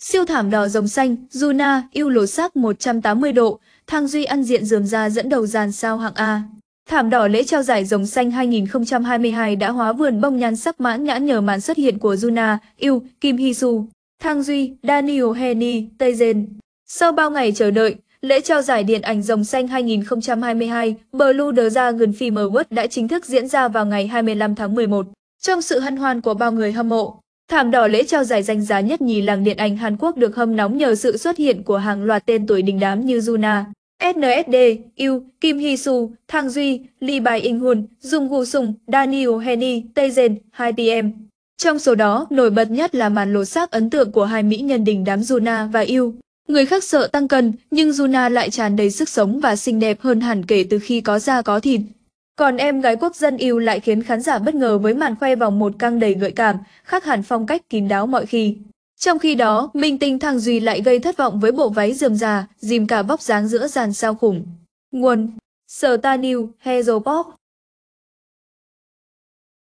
Siêu thảm đỏ rồng xanh, Juna, yêu lột sắc 180 độ, Thang Duy ăn diện dườm ra dẫn đầu dàn sao hạng A. Thảm đỏ lễ trao giải rồng xanh 2022 đã hóa vườn bông nhan sắc mãn nhãn nhờ màn xuất hiện của Juna, Yêu, Kim Hisu, Thang Duy, Daniel Heni, Tây Zen. Sau bao ngày chờ đợi, lễ trao giải điện ảnh rồng xanh 2022 Blue The Dragon Film Award đã chính thức diễn ra vào ngày 25 tháng 11. Trong sự hân hoan của bao người hâm mộ, Thảm đỏ lễ trao giải danh giá nhất nhì làng điện ảnh Hàn Quốc được hâm nóng nhờ sự xuất hiện của hàng loạt tên tuổi đình đám như Juna, SNSD, Yu, Kim Hee Su, Thang Duy, Lee Bai In Hun, Jung Woo Sung, Daniel Henny, Tae Jen, 2TM. Trong số đó, nổi bật nhất là màn lột xác ấn tượng của hai mỹ nhân đình đám Juna và Yu. Người khác sợ tăng cân, nhưng Juna lại tràn đầy sức sống và xinh đẹp hơn hẳn kể từ khi có da có thịt. Còn em gái quốc dân yêu lại khiến khán giả bất ngờ với màn khoe vòng một căng đầy gợi cảm, khác hẳn phong cách kín đáo mọi khi. Trong khi đó, minh tinh thằng Duy lại gây thất vọng với bộ váy rườm già, dìm cả vóc dáng giữa dàn sao khủng. Nguồn Sở Ta New, Hazel Pop